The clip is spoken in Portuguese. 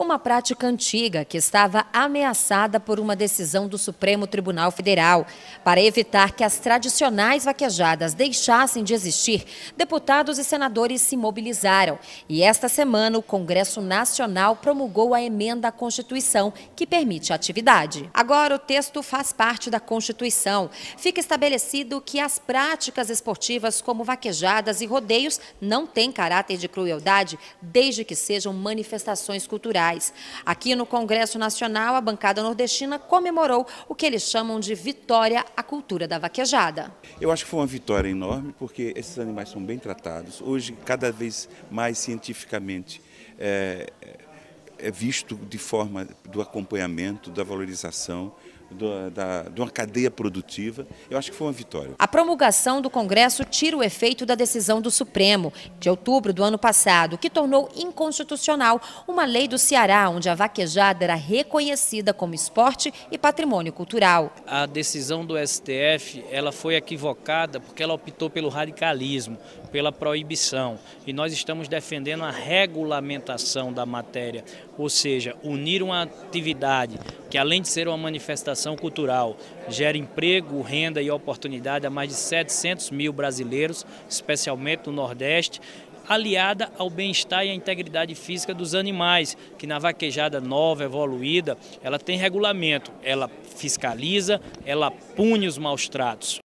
uma prática antiga que estava ameaçada por uma decisão do Supremo Tribunal Federal. Para evitar que as tradicionais vaquejadas deixassem de existir, deputados e senadores se mobilizaram. E esta semana, o Congresso Nacional promulgou a emenda à Constituição, que permite a atividade. Agora, o texto faz parte da Constituição. Fica estabelecido que as práticas esportivas, como vaquejadas e rodeios, não têm caráter de crueldade, desde que sejam manifestações culturais. Aqui no Congresso Nacional, a bancada nordestina comemorou o que eles chamam de vitória à cultura da vaquejada. Eu acho que foi uma vitória enorme, porque esses animais são bem tratados. Hoje, cada vez mais cientificamente, é, é, é visto de forma do acompanhamento, da valorização, do, da, de uma cadeia produtiva. Eu acho que foi uma vitória. A promulgação do Congresso tira o efeito da decisão do Supremo, de outubro do ano passado, que tornou inconstitucional uma lei do Ceará, onde a vaquejada era reconhecida como esporte e patrimônio cultural. A decisão do STF ela foi equivocada porque ela optou pelo radicalismo, pela proibição. E nós estamos defendendo a regulamentação da matéria, ou seja, unir uma atividade que, além de ser uma manifestação cultural, gera emprego, renda e oportunidade a mais de 700 mil brasileiros, especialmente no Nordeste, aliada ao bem-estar e à integridade física dos animais, que na vaquejada nova, evoluída, ela tem regulamento, ela fiscaliza, ela pune os maus tratos.